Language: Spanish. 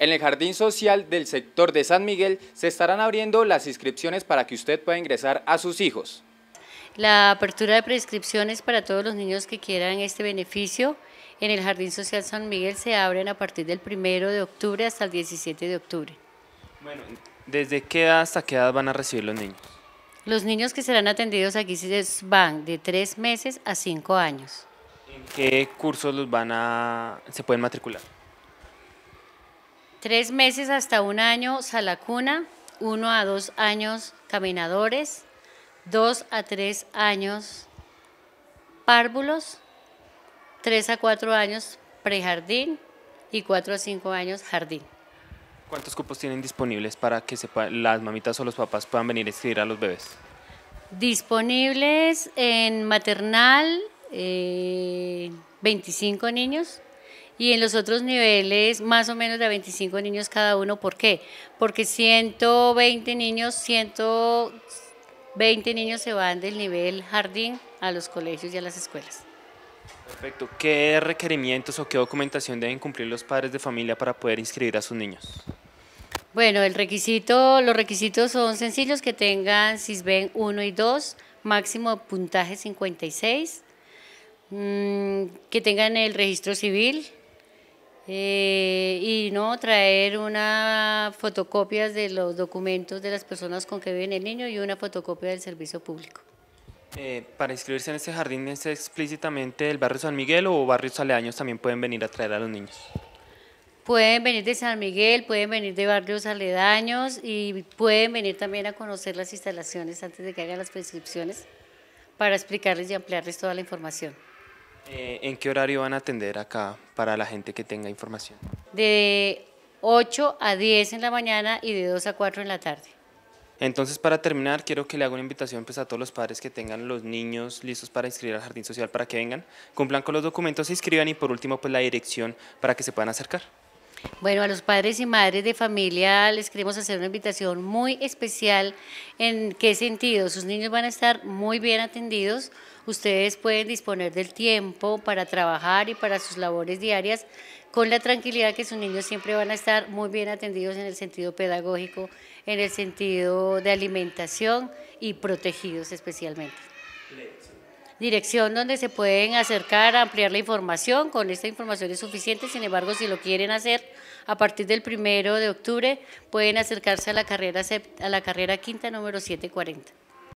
En el Jardín Social del sector de San Miguel se estarán abriendo las inscripciones para que usted pueda ingresar a sus hijos. La apertura de prescripciones para todos los niños que quieran este beneficio en el Jardín Social San Miguel se abren a partir del 1 de octubre hasta el 17 de octubre. Bueno, ¿desde qué edad hasta qué edad van a recibir los niños? Los niños que serán atendidos aquí van de 3 meses a 5 años. ¿En qué cursos los van a, se pueden matricular? Tres meses hasta un año salacuna, uno a dos años caminadores, dos a tres años párvulos, tres a cuatro años prejardín y cuatro a cinco años jardín. ¿Cuántos cupos tienen disponibles para que las mamitas o los papás puedan venir a escribir a los bebés? Disponibles en maternal 25 eh, niños, y en los otros niveles más o menos de 25 niños cada uno. ¿Por qué? Porque 120 niños, 120 niños se van del nivel jardín a los colegios y a las escuelas. Perfecto. ¿Qué requerimientos o qué documentación deben cumplir los padres de familia para poder inscribir a sus niños? Bueno, el requisito, los requisitos son sencillos, que tengan CISBEN 1 y 2, máximo puntaje 56, mm, que tengan el registro civil, eh, y no traer una fotocopia de los documentos de las personas con que viven el niño y una fotocopia del servicio público. Eh, para inscribirse en este jardín es explícitamente el barrio San Miguel o barrios aledaños también pueden venir a traer a los niños. Pueden venir de San Miguel, pueden venir de barrios aledaños y pueden venir también a conocer las instalaciones antes de que hagan las prescripciones para explicarles y ampliarles toda la información. Eh, ¿En qué horario van a atender acá para la gente que tenga información? De 8 a 10 en la mañana y de 2 a 4 en la tarde. Entonces, para terminar, quiero que le haga una invitación pues, a todos los padres que tengan los niños listos para inscribir al jardín social para que vengan, cumplan con los documentos, se inscriban y por último, pues la dirección para que se puedan acercar. Bueno, a los padres y madres de familia les queremos hacer una invitación muy especial. ¿En qué sentido? Sus niños van a estar muy bien atendidos. Ustedes pueden disponer del tiempo para trabajar y para sus labores diarias con la tranquilidad que sus niños siempre van a estar muy bien atendidos en el sentido pedagógico, en el sentido de alimentación y protegidos especialmente dirección donde se pueden acercar a ampliar la información. Con esta información es suficiente, sin embargo, si lo quieren hacer a partir del primero de octubre, pueden acercarse a la carrera, a la carrera quinta número 740.